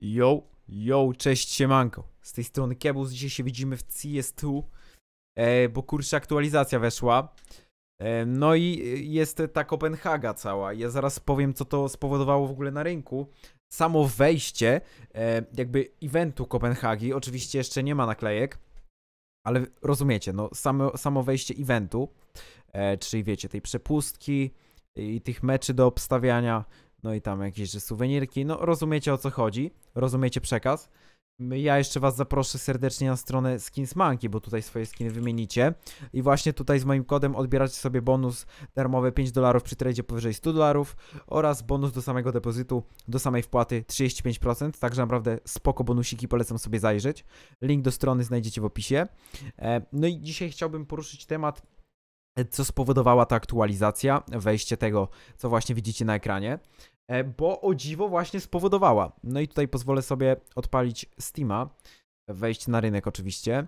Yo, yo, cześć, siemanko. Z tej strony Kebus, dzisiaj się widzimy w CS2, e, bo kurczę aktualizacja weszła. E, no i jest ta Kopenhaga cała. Ja zaraz powiem, co to spowodowało w ogóle na rynku. Samo wejście, e, jakby eventu Kopenhagi, oczywiście jeszcze nie ma naklejek, ale rozumiecie, no samo, samo wejście eventu, e, czyli wiecie, tej przepustki i tych meczy do obstawiania, no i tam jakieś że suwenirki, no rozumiecie o co chodzi, rozumiecie przekaz. Ja jeszcze was zaproszę serdecznie na stronę Skins Monkey, bo tutaj swoje skiny wymienicie. I właśnie tutaj z moim kodem odbieracie sobie bonus darmowy 5 dolarów przy tradzie powyżej 100 dolarów oraz bonus do samego depozytu, do samej wpłaty 35%. Także naprawdę spoko bonusiki, polecam sobie zajrzeć. Link do strony znajdziecie w opisie. E, no i dzisiaj chciałbym poruszyć temat co spowodowała ta aktualizacja, wejście tego, co właśnie widzicie na ekranie, e, bo o dziwo właśnie spowodowała. No i tutaj pozwolę sobie odpalić Steama, wejść na rynek oczywiście.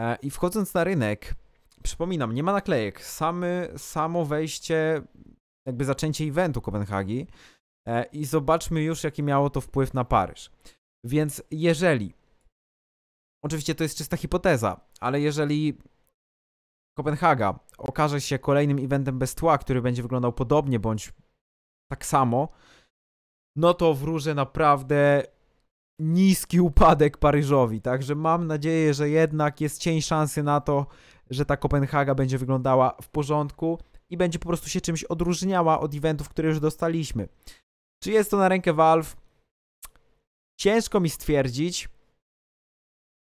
E, I wchodząc na rynek, przypominam, nie ma naklejek, samy, samo wejście, jakby zaczęcie eventu Kopenhagi e, i zobaczmy już, jaki miało to wpływ na Paryż. Więc jeżeli, oczywiście to jest czysta hipoteza, ale jeżeli Kopenhaga okaże się kolejnym eventem bez tła, który będzie wyglądał podobnie bądź tak samo, no to wróżę naprawdę niski upadek Paryżowi. Także mam nadzieję, że jednak jest cień szansy na to, że ta Kopenhaga będzie wyglądała w porządku i będzie po prostu się czymś odróżniała od eventów, które już dostaliśmy. Czy jest to na rękę Valve? Ciężko mi stwierdzić.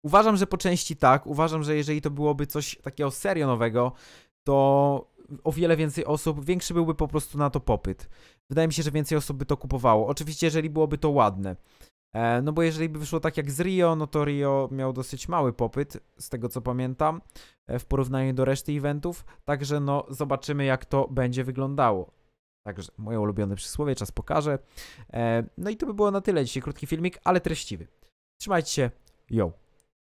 Uważam, że po części tak. Uważam, że jeżeli to byłoby coś takiego serio nowego, to o wiele więcej osób, większy byłby po prostu na to popyt. Wydaje mi się, że więcej osób by to kupowało. Oczywiście, jeżeli byłoby to ładne. E, no bo jeżeli by wyszło tak jak z Rio, no to Rio miał dosyć mały popyt, z tego co pamiętam, e, w porównaniu do reszty eventów. Także no, zobaczymy jak to będzie wyglądało. Także moje ulubione przysłowie, czas pokaże. E, no i to by było na tyle dzisiaj, krótki filmik, ale treściwy. Trzymajcie się, yo!